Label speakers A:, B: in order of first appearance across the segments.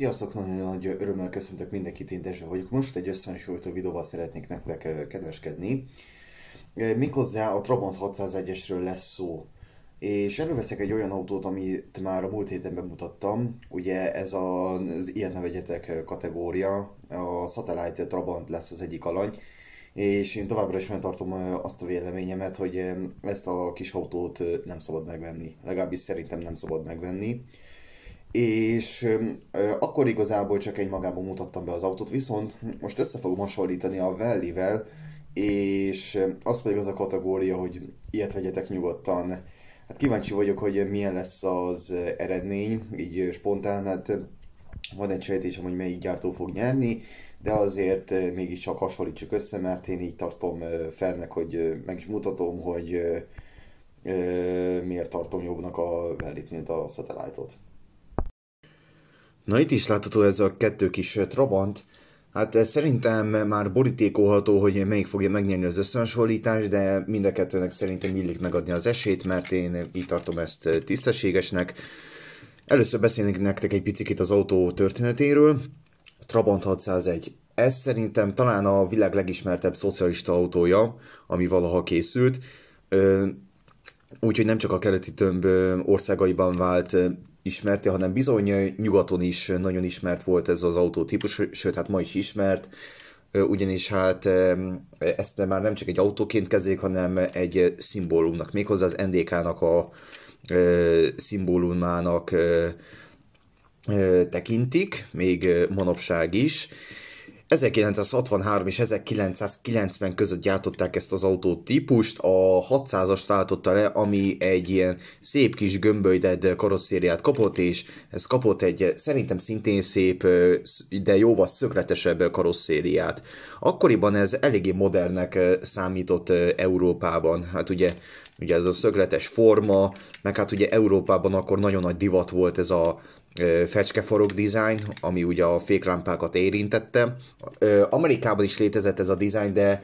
A: Sziasztok, nagyon nagy örömmel köszöntök mindenkit, én Dezső vagyok. Most egy összehasonlító videóval szeretnék nektek eh, kedveskedni. Eh, méghozzá a Trabant 601-esről lesz szó. És előveszek egy olyan autót, amit már a múlt héten bemutattam. Ugye ez az ilyet nevegyetek eh, kategória. A Satellite Trabant lesz az egyik alany. És én továbbra is fenntartom azt a véleményemet, hogy ezt a kis autót nem szabad megvenni. Legalábbis szerintem nem szabad megvenni és ö, akkor igazából csak egy magában mutattam be az autót, viszont most össze fogom hasonlítani a Vellivel, és az pedig az a kategória, hogy ilyet vegyetek nyugodtan. Hát kíváncsi vagyok, hogy milyen lesz az eredmény, így spontán, hát van egy sejtésem, hogy melyik gyártó fog nyerni, de azért mégiscsak hasonlítsuk össze, mert én így tartom fernek, hogy meg is mutatom, hogy miért tartom jobbnak a Vellit, mint a Satellite-ot. Na itt is látható ez a kettő kis Trabant. Hát szerintem már borítékolható, hogy melyik fogja megnyerni az összehasonlítást, de mind a kettőnek szerintem illik megadni az esélyt, mert én így tartom ezt tisztességesnek. Először beszélnék nektek egy picit az autó történetéről. A Trabant 601. Ez szerintem talán a világ legismertebb szocialista autója, ami valaha készült. Úgyhogy nem csak a keleti tömb országaiban vált ismerte, hanem bizony nyugaton is nagyon ismert volt ez az autótípus, sőt, hát ma is ismert, ugyanis hát ezt már nem csak egy autóként kezdik, hanem egy szimbólumnak, méghozzá az NDK-nak a szimbólumának tekintik, még manapság is, 1963 és 1990 között gyártották ezt az autótípust, a 600-as váltotta le, ami egy ilyen szép kis gömbölyded karosszériát kapott, és ez kapott egy szerintem szintén szép, de jóval szögletesebb karosszériát. Akkoriban ez eléggé modernnek számított Európában. Hát ugye, ugye ez a szögletes forma, meg hát ugye Európában akkor nagyon nagy divat volt ez a fecskeforog design, ami ugye a féklámpákat érintette. Amerikában is létezett ez a design, de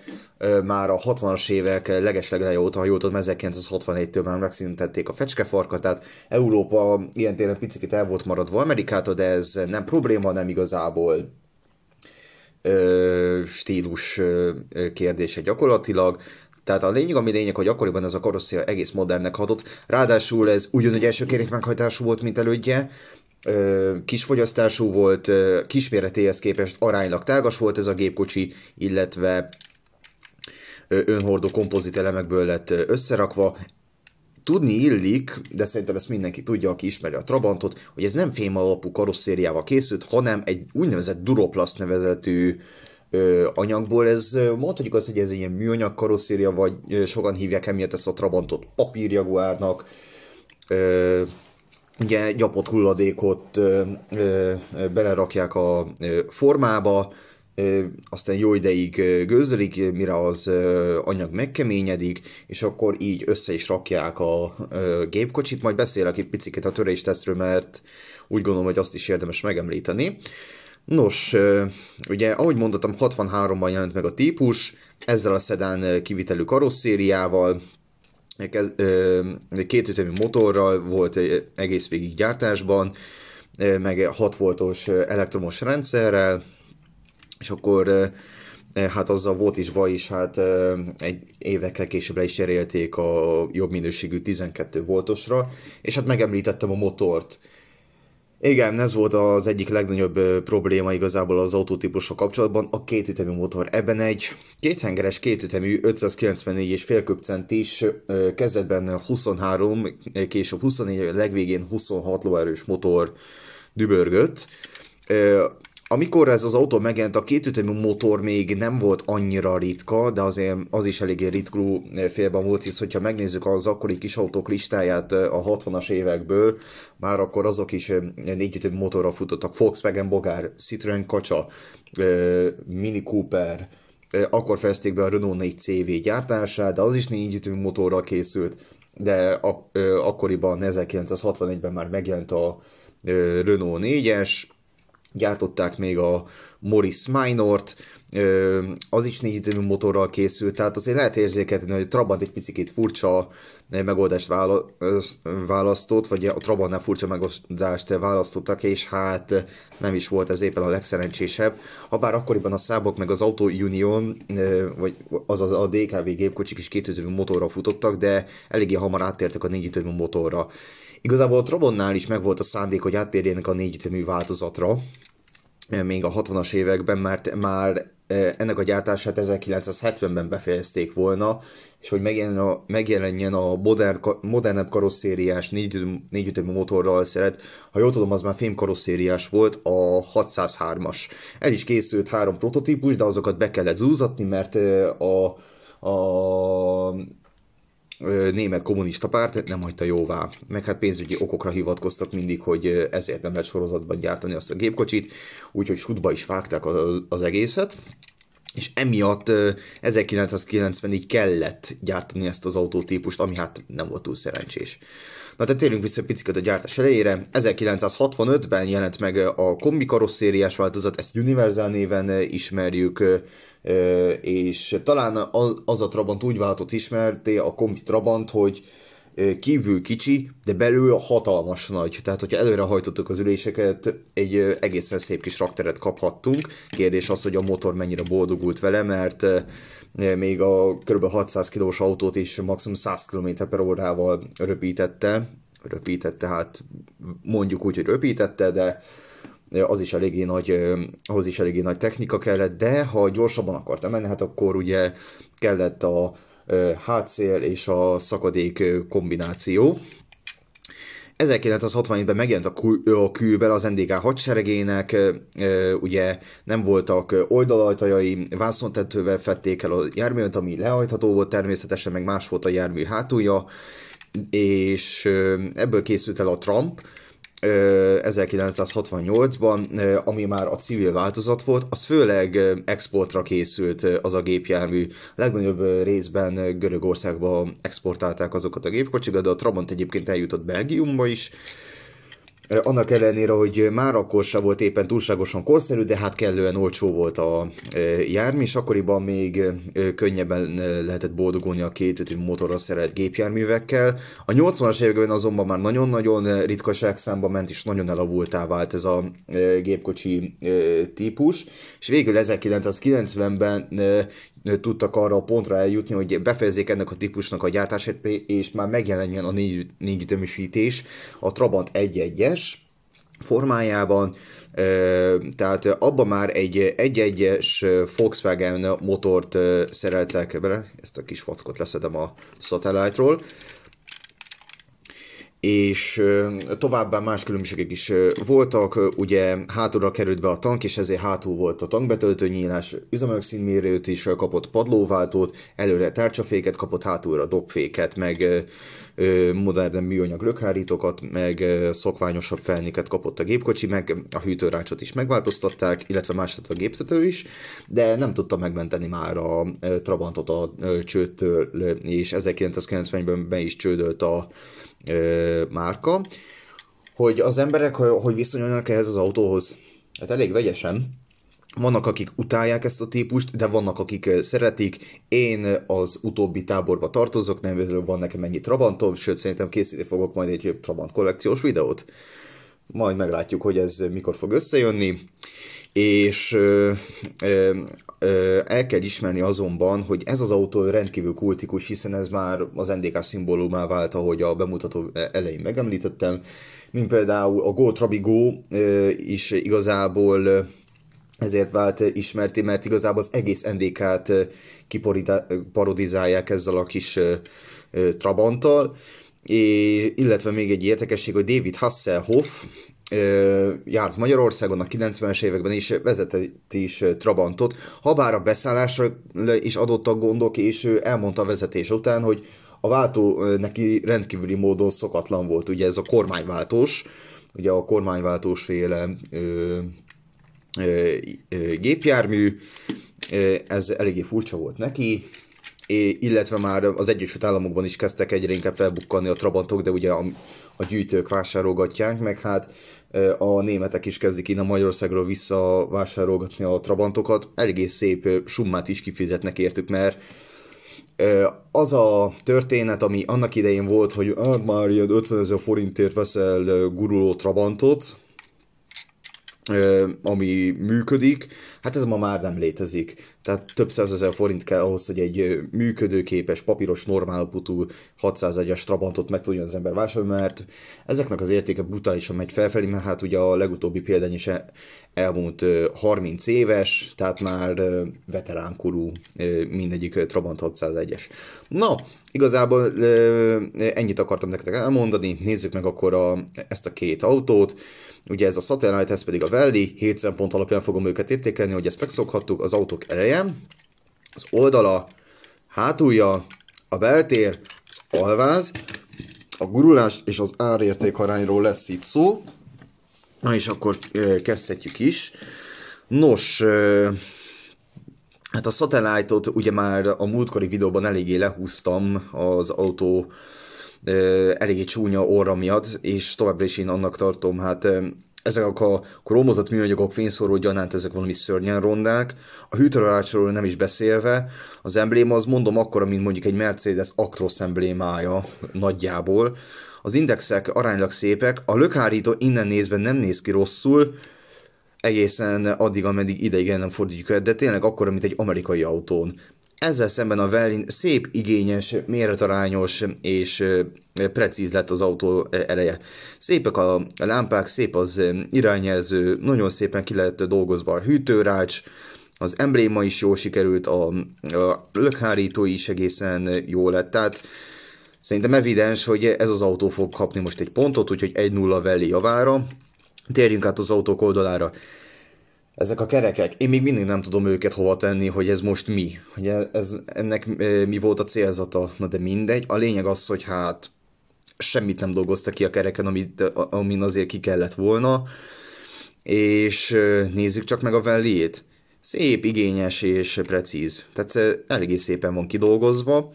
A: már a 60-as évek legeslegeleje óta, ha jól tudom, 1967 től már megszüntették a fecskefarkat, tehát Európa ilyen téren picit el volt maradva Amerikától, de ez nem probléma, nem igazából stílus kérdése gyakorlatilag. Tehát a lényeg, ami lényeg, hogy akkoriban ez a karosszéria egész modernnek hatott. Ráadásul ez ugyanúgy első meghajtású volt, mint elődje, kisfogyasztású volt, kisméretéhez képest aránylag tágas volt ez a gépkocsi, illetve önhordó kompozit elemekből lett összerakva. Tudni illik, de szerintem ezt mindenki tudja, aki ismeri a Trabantot, hogy ez nem fém alapú karosszériával készült, hanem egy úgynevezett duroplast nevezetű anyagból. Ez mondhatjuk azt, hogy ez egy ilyen műanyag karosszéria, vagy sokan hívják emiatt ezt a Trabantot papírjaguárnak. Ö, ugye gyapott hulladékot belerakják a formába, aztán jó ideig gőzölik, mire az anyag megkeményedik, és akkor így össze is rakják a gépkocsit. Majd beszélek egy picit a töréstesztről, mert úgy gondolom, hogy azt is érdemes megemlíteni. Nos, ugye ahogy mondottam, 63-ban jelent meg a típus, ezzel a szedán kivitelű karosszériával, egy két motorral volt egész végig gyártásban, meg 6 voltos elektromos rendszerrel, és akkor hát azzal volt is baj is, hát egy évekkel később le is cserélték a jobb minőségű 12 voltosra, és hát megemlítettem a motort, igen, ez volt az egyik legnagyobb probléma igazából az autótípusa kapcsolatban, a kétütemű motor. Ebben egy kéthengeres kétütemű 594 és fél köbcentis, kezdetben 23, később 24, legvégén 26 lóerős motor dübörgött amikor ez az autó megjelent, a kétütemű motor még nem volt annyira ritka, de azért az is eléggé ritkú félben volt, hisz hogyha megnézzük az akkori kis autók listáját a 60-as évekből, már akkor azok is négyütemű motorra futottak, Volkswagen Bogár, Citroen Kacsa, Mini Cooper, akkor fejezték be a Renault 4 CV gyártását, de az is négyütemű motorral készült, de ak- akkoriban 1961-ben már megjelent a Renault 4-es, gyártották még a Morris Minort, az is négy időmű motorral készült, tehát azért lehet érzékelni, hogy a Trabant egy picit furcsa eh, megoldást választott, vagy a Trabantnál furcsa megoldást választottak, és hát eh, nem is volt ez éppen a legszerencsésebb. Habár akkoriban a szábok meg az Auto Union, eh, vagy az a DKV gépkocsik is két időmű motorra futottak, de eléggé hamar áttértek a négy időmű motorra. Igazából a Trabonnál is megvolt a szándék, hogy áttérjenek a négyütemű változatra, még a 60-as években már, már e, ennek a gyártását 1970-ben befejezték volna, és hogy megjelenjen a, megjelenjen a modern, modernebb karosszériás négy, négyütemű motorral szeret, ha jól tudom, az már karosszériás volt, a 603-as. El is készült három prototípus, de azokat be kellett zúzatni, mert e, a, a német kommunista párt nem hagyta jóvá. Meg hát pénzügyi okokra hivatkoztak mindig, hogy ezért nem lehet sorozatban gyártani azt a gépkocsit, úgyhogy sutba is vágták az egészet és emiatt 1990-ig kellett gyártani ezt az autótípust, ami hát nem volt túl szerencsés. Na de térjünk vissza picit a gyártás elejére. 1965-ben jelent meg a kombi karosszériás változat, ezt Universal néven ismerjük, és talán az a Trabant úgy váltott ismerté a kombi Trabant, hogy kívül kicsi, de belül hatalmas nagy. Tehát, hogyha előre hajtottuk az üléseket, egy egészen szép kis rakteret kaphattunk. Kérdés az, hogy a motor mennyire boldogult vele, mert még a kb. 600 kilós autót is maximum 100 km per órával röpítette. Röpítette, hát mondjuk úgy, hogy röpítette, de az is eléggé nagy, ahhoz is eléggé nagy technika kellett, de ha gyorsabban akart menni, hát akkor ugye kellett a HCl és a szakadék kombináció. 1967 ben megjelent a, kül, a külbel az NDK hadseregének, ugye nem voltak oldalajtajai, vászontetővel fették el a járművet, ami lehajtható volt természetesen, meg más volt a jármű hátulja, és ebből készült el a Trump, 1968-ban, ami már a civil változat volt, az főleg exportra készült az a gépjármű. Legnagyobb részben Görögországba exportálták azokat a gépkocsikat, de a Trabant egyébként eljutott Belgiumba is, annak ellenére, hogy már akkor se volt éppen túlságosan korszerű, de hát kellően olcsó volt a jármű, és akkoriban még könnyebben lehetett boldogulni a két motorra szerelt gépjárművekkel. A 80-as években azonban már nagyon-nagyon ritkaság számba ment, és nagyon elavultá vált ez a gépkocsi típus, és végül 1990-ben tudtak arra a pontra eljutni, hogy befejezzék ennek a típusnak a gyártását, és már megjelenjen a négy, négy üteműsítés a Trabant 1-1-es formájában, tehát abba már egy 1-1-es Volkswagen motort szereltek bele, ezt a kis fackot leszedem a satellite-ról, és továbbá más különbségek is voltak, ugye hátulra került be a tank, és ezért hátul volt a tankbetöltő nyílás, üzemanyag is kapott padlóváltót, előre tárcsaféket kapott, hátulra dobféket, meg modern műanyag lökhárítókat, meg szokványosabb felnéket kapott a gépkocsi, meg a hűtőrácsot is megváltoztatták, illetve másodott a géptető is, de nem tudta megmenteni már a Trabantot a csőttől, és 1990-ben be is csődölt a ö, márka, hogy az emberek hogy viszonyulnak ehhez az autóhoz. Hát elég vegyesen. Vannak, akik utálják ezt a típust, de vannak, akik szeretik. Én az utóbbi táborba tartozok, nem véletlenül van nekem ennyi Trabantom, sőt szerintem készíteni fogok majd egy Trabant kollekciós videót. Majd meglátjuk, hogy ez mikor fog összejönni és ö, ö, ö, el kell ismerni azonban, hogy ez az autó rendkívül kultikus, hiszen ez már az NDK szimbólumá vált, ahogy a bemutató e, elején megemlítettem, mint például a Go Trabigo ö, is igazából ezért vált ismerti, mert igazából az egész NDK-t kiparodizálják ezzel a kis ö, ö, Trabanttal, illetve még egy érdekesség, hogy David Hasselhoff, járt Magyarországon a 90-es években is, vezetett is Trabantot, habár a beszállásra is adottak gondok, és ő elmondta a vezetés után, hogy a váltó neki rendkívüli módon szokatlan volt, ugye ez a kormányváltós, ugye a kormányváltós féle ö, ö, ö, gépjármű, ez eléggé furcsa volt neki, illetve már az Egyesült Államokban is kezdtek egyre inkább felbukkanni a Trabantok, de ugye a, a gyűjtők vásárolgatják, meg hát a németek is kezdik innen Magyarországról visszavásárolgatni a Trabantokat. Egész szép summát is kifizetnek értük, mert az a történet, ami annak idején volt, hogy már ilyen 50 ezer forintért veszel guruló Trabantot, ami működik, hát ez ma már nem létezik. Tehát több százezer forint kell ahhoz, hogy egy működőképes, papíros, putú 601-es Trabantot meg tudjon az ember vásárolni, mert ezeknek az értéke brutálisan megy felfelé, mert hát ugye a legutóbbi példány is e- elmúlt 30 éves, tehát már veteránkorú mindegyik Trabant 601-es. Na, igazából ennyit akartam nektek elmondani, nézzük meg akkor a, ezt a két autót ugye ez a Satellite, ez pedig a Valley, 7 szempont alapján fogom őket értékelni, hogy ezt megszokhattuk, az autók elejem, az oldala, hátulja, a beltér, az alváz, a gurulás és az árérték arányról lesz itt szó. Na és akkor kezdhetjük is. Nos, hát a Satellite-ot ugye már a múltkori videóban eléggé lehúztam az autó eléggé csúnya óra miatt, és továbbra is én annak tartom, hát ezek a krómozott műanyagok fényszóró gyanánt, ezek valami szörnyen rondák. A hűtőalácsról nem is beszélve, az embléma az mondom akkor, mint mondjuk egy Mercedes Actros emblémája nagyjából. Az indexek aránylag szépek, a lökhárító innen nézve nem néz ki rosszul, egészen addig, ameddig ideig el nem fordítjuk el, de tényleg akkor, mint egy amerikai autón. Ezzel szemben a Wellin szép, igényes, méretarányos és precíz lett az autó eleje. Szépek a lámpák, szép az irányjelző, nagyon szépen ki lett dolgozva a hűtőrács, az embléma is jól sikerült, a, a lökhárító is egészen jó lett, tehát szerintem evidens, hogy ez az autó fog kapni most egy pontot, úgyhogy 1-0 Welli javára. Térjünk át az autók oldalára ezek a kerekek, én még mindig nem tudom őket hova tenni, hogy ez most mi, hogy ez, ennek eh, mi volt a célzata, na de mindegy. A lényeg az, hogy hát semmit nem dolgozta ki a kereken, amit, eh, amin azért ki kellett volna, és eh, nézzük csak meg a velliét. Szép, igényes és precíz. Tehát eléggé szépen van kidolgozva.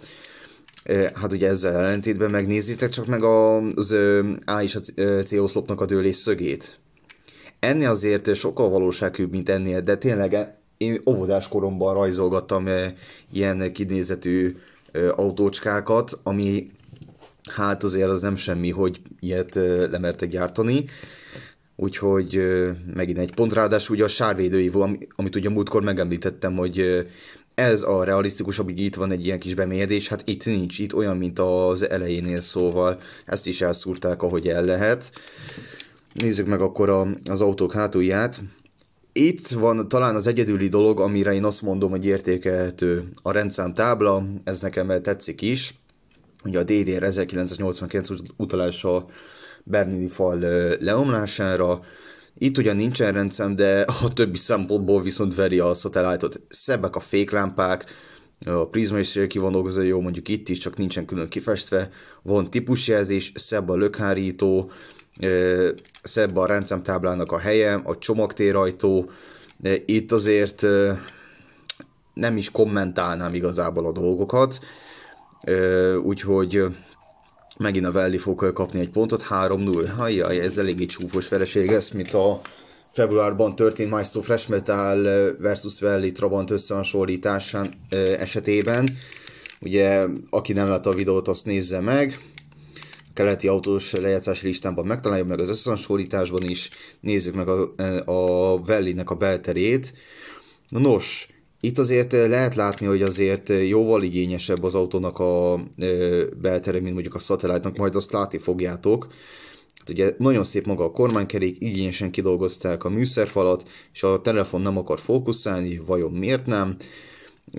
A: Hát ugye ezzel ellentétben megnézitek csak meg az A és a C oszlopnak a dőlés szögét ennél azért sokkal valósághűbb, mint ennél, de tényleg én óvodás koromban rajzolgattam eh, ilyen kinézetű eh, autócskákat, ami hát azért az nem semmi, hogy ilyet eh, lemertek gyártani. Úgyhogy megint egy pont, ráadásul ugye a sárvédői, amit ugye múltkor megemlítettem, hogy ez a realisztikusabb, hogy itt van egy ilyen kis bemélyedés, hát itt nincs, itt olyan, mint az elejénél, szóval ezt is elszúrták, ahogy el lehet. Nézzük meg akkor a, az autók hátulját. Itt van talán az egyedüli dolog, amire én azt mondom, hogy értékelhető a rendszám tábla, ez nekem tetszik is. Ugye a DDR 1989 utalása Bernini fal leomlására, itt ugyan nincsen rendszám, de a többi szempontból viszont veri a satellite -ot. Szebbek a féklámpák, a prizma is kivonók jó, mondjuk itt is, csak nincsen külön kifestve. Van típusjelzés, szebb a lökhárító, szebb a rendszámtáblának a helye, a csomagtérajtó, itt azért nem is kommentálnám igazából a dolgokat, úgyhogy megint a Velli fog kapni egy pontot, 3-0. Hajjaj, ez eléggé csúfos vereség, ez mint a februárban történt Maestro Fresh Metal versus Velli Trabant összehasonlításán esetében. Ugye, aki nem látta a videót, azt nézze meg keleti autós lejátszási listánban megtaláljuk meg az összehasonlításban is. Nézzük meg a, a Vellinek a belterét. Nos, itt azért lehet látni, hogy azért jóval igényesebb az autónak a beltere, mint mondjuk a szatellájtnak, majd azt látni fogjátok. Hát ugye nagyon szép maga a kormánykerék, igényesen kidolgozták a műszerfalat, és a telefon nem akar fókuszálni, vajon miért nem?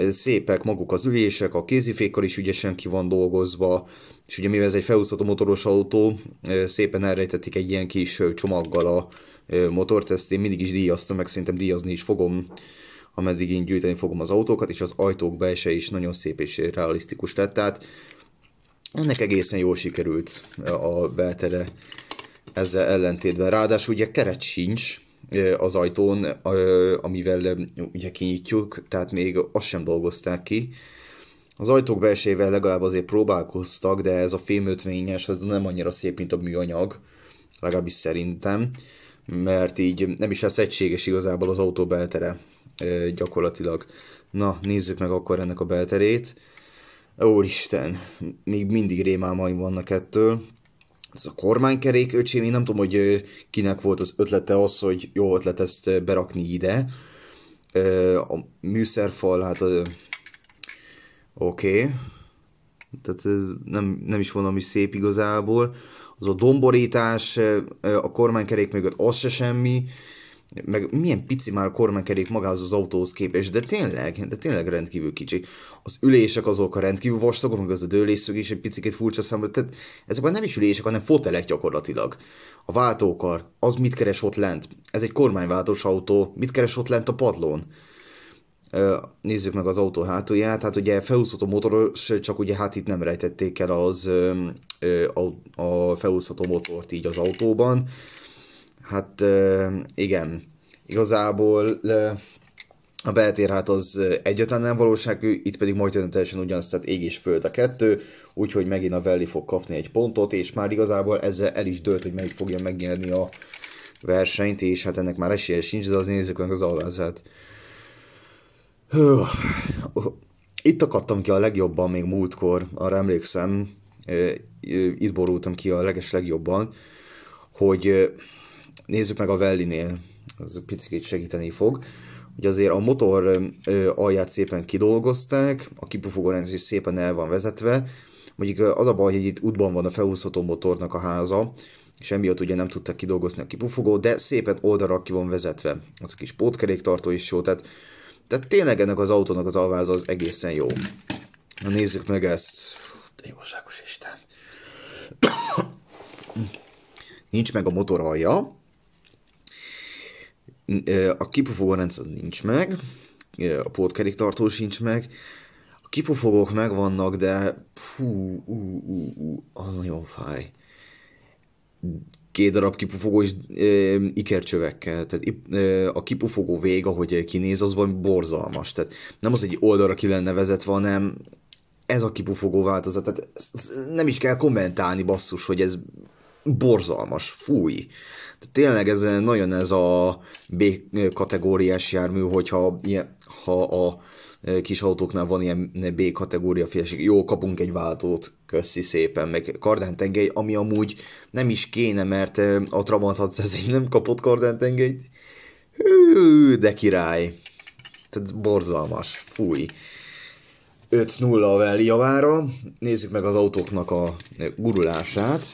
A: szépek maguk az ülések, a kézifékkal is ügyesen ki van dolgozva, és ugye mivel ez egy felúszható motoros autó, szépen elrejtették egy ilyen kis csomaggal a motort, ezt én mindig is díjaztam, meg szerintem díjazni is fogom, ameddig én gyűjteni fogom az autókat, és az ajtók belse is nagyon szép és realisztikus lett, tehát ennek egészen jól sikerült a beltere ezzel ellentétben. Ráadásul ugye keret sincs, az ajtón, amivel ugye kinyitjuk, tehát még azt sem dolgozták ki. Az ajtók belsejével legalább azért próbálkoztak, de ez a fémötvényes, ez nem annyira szép, mint a műanyag, legalábbis szerintem, mert így nem is lesz egységes igazából az autó beltere gyakorlatilag. Na, nézzük meg akkor ennek a belterét. Úristen, még mindig rémálmaim vannak ettől ez a kormánykerék öcsém, én nem tudom, hogy kinek volt az ötlete az, hogy jó ötlet ezt berakni ide. A műszerfal, hát oké. Okay. Tehát ez nem, nem is valami szép igazából. Az a domborítás, a kormánykerék mögött az se semmi meg milyen pici már a kormánykerék magához az autóhoz képest, de tényleg, de tényleg rendkívül kicsi Az ülések azok a rendkívül vastagok, meg az a dőlészög is egy picit furcsa számra, tehát ezek már nem is ülések, hanem fotelek gyakorlatilag. A váltókar, az mit keres ott lent? Ez egy kormányváltós autó, mit keres ott lent a padlón? Nézzük meg az autó hátulját, hát ugye felúszható motoros, csak ugye hát itt nem rejtették el az a felúszható motort így az autóban, Hát igen, igazából a beltér hát az egyetlen nem valóságű, itt pedig majdnem teljesen ugyanaz, tehát ég és föld a kettő, úgyhogy megint a Valley fog kapni egy pontot, és már igazából ezzel el is dölt, hogy melyik fogja megnyerni a versenyt, és hát ennek már esélye sincs, de az nézzük meg az alvázát. Itt akadtam ki a legjobban még múltkor, arra emlékszem, itt borultam ki a leges legjobban, hogy nézzük meg a Vellinél, az picit segíteni fog hogy azért a motor alját szépen kidolgozták, a rendszer is szépen el van vezetve, mondjuk az a baj, hogy itt útban van a felhúzható motornak a háza, és emiatt ugye nem tudtak kidolgozni a kipufogó, de szépen oldalra ki van vezetve. Az a kis pótkeréktartó is jó, tehát, tehát tényleg ennek az autónak az alváza az egészen jó. Na nézzük meg ezt. De jóságos Isten. Nincs meg a motor alja, a kipufogó rendszer nincs meg, a pótkerék tartó sincs meg, a kipufogók megvannak, de fú, ú, ú, ú, az nagyon fáj. Két darab kipufogó is e, ikercsövekkel, tehát e, a kipufogó vég, ahogy kinéz, az van borzalmas. Tehát nem az egy oldalra ki lenne vezetve, hanem ez a kipufogó változat, tehát nem is kell kommentálni basszus, hogy ez borzalmas, fúj. De tényleg ez eh, nagyon ez a B eh, kategóriás jármű, hogyha ilyen, ha a eh, kis autóknál van ilyen B kategória félség, jó, kapunk egy váltót, köszi szépen, meg kardántengely, ami amúgy nem is kéne, mert a Trabant 600 nem kapott kardántengelyt. Hű, de király. Tehát borzalmas, fúj. 5-0 a Veli javára. Nézzük meg az autóknak a gurulását.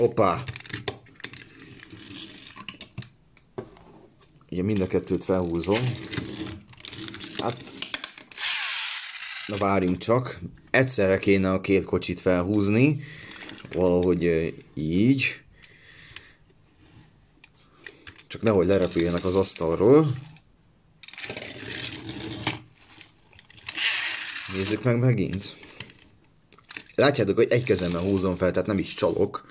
A: Opa, Ugye mind a kettőt felhúzom. Hát... Na várjunk csak. Egyszerre kéne a két kocsit felhúzni. Valahogy így. Csak nehogy lerepüljenek az asztalról. Nézzük meg megint. Látjátok, hogy egy kezemmel húzom fel, tehát nem is csalok.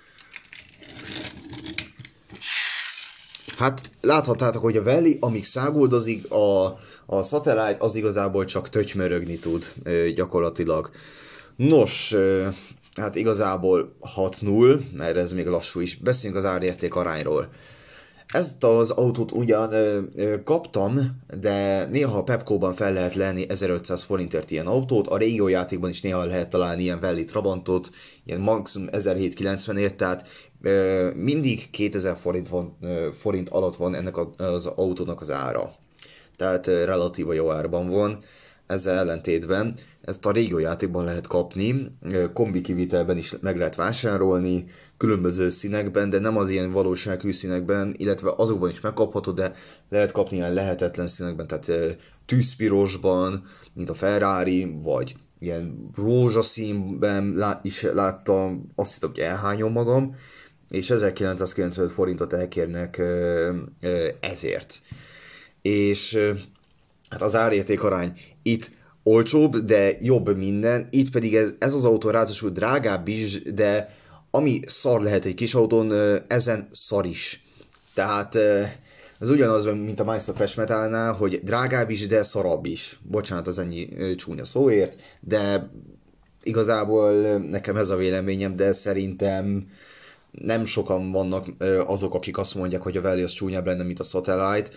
A: Hát láthatátok, hogy a Veli, amíg száguldozik, a, a Satellite az igazából csak tötymörögni tud gyakorlatilag. Nos, hát igazából 6-0, mert ez még lassú is. Beszéljünk az árérték arányról. Ezt az autót ugyan ö, ö, kaptam, de néha a Pepco-ban fel lehet lenni 1500 forintért ilyen autót, a régiójátékban is néha lehet találni ilyen Valley Trabantot, ilyen maximum 1790-ért, tehát mindig 2000 forint, van, forint alatt van ennek az autónak az ára. Tehát relatíva jó árban van. Ezzel ellentétben ezt a régió játékban lehet kapni, kombi kivitelben is meg lehet vásárolni, különböző színekben, de nem az ilyen valóságű színekben, illetve azokban is megkapható, de lehet kapni ilyen lehetetlen színekben, tehát tűzpirosban, mint a Ferrari, vagy ilyen rózsaszínben is láttam, azt hittem, hogy elhányom magam, és 1995 forintot elkérnek ezért. És hát az árérték arány itt olcsóbb, de jobb minden, itt pedig ez, ez az autó ráadásul drágább is, de ami szar lehet egy kis autón, ezen szar is. Tehát ez ugyanaz, mint a Mice Fresh Fresh Metalnál, hogy drágább is, de szarabb is. Bocsánat az ennyi csúnya szóért, de igazából nekem ez a véleményem, de szerintem nem sokan vannak azok, akik azt mondják, hogy a Valley az csúnyább lenne, mint a Satellite,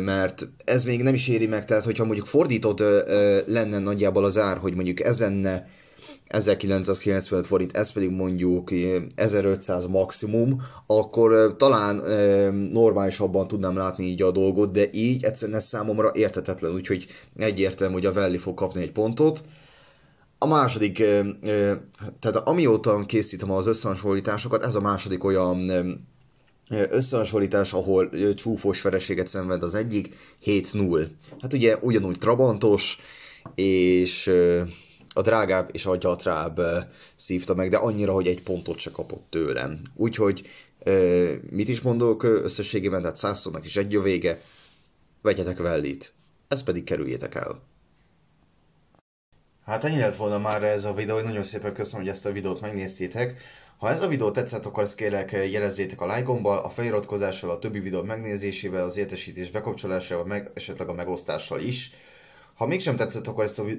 A: mert ez még nem is éri meg, tehát hogyha mondjuk fordított lenne nagyjából az ár, hogy mondjuk ez lenne 1990 forint, ez pedig mondjuk 1500 maximum, akkor talán normálisabban tudnám látni így a dolgot, de így egyszerűen ez számomra értetetlen, úgyhogy egyértelmű, hogy a Valley fog kapni egy pontot, a második, tehát amióta készítem az összehasonlításokat, ez a második olyan összehasonlítás, ahol csúfos vereséget szenved az egyik, 7-0. Hát ugye ugyanúgy Trabantos, és a drágább és a gyatrább szívta meg, de annyira, hogy egy pontot se kapott tőlem. Úgyhogy mit is mondok összességében, tehát százszónak is egy a vége, vegyetek vellit, ezt pedig kerüljétek el. Hát ennyi lett volna már ez a videó, nagyon szépen köszönöm, hogy ezt a videót megnéztétek. Ha ez a videó tetszett, akkor ezt kérlek eh, jelezzétek a lájkombbal, a feliratkozással, a többi videó megnézésével, az értesítés bekapcsolásával, meg esetleg a megosztással is. Ha mégsem tetszett, akkor ezt a eh,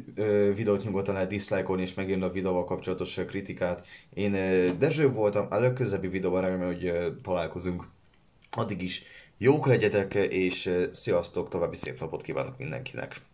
A: videót nyugodtan lehet dislike-olni és megírni a videóval kapcsolatos eh, kritikát. Én Dezső voltam, a legközelebbi videóban remélem, hogy találkozunk. Addig is jók legyetek, és sziasztok, további szép napot kívánok mindenkinek!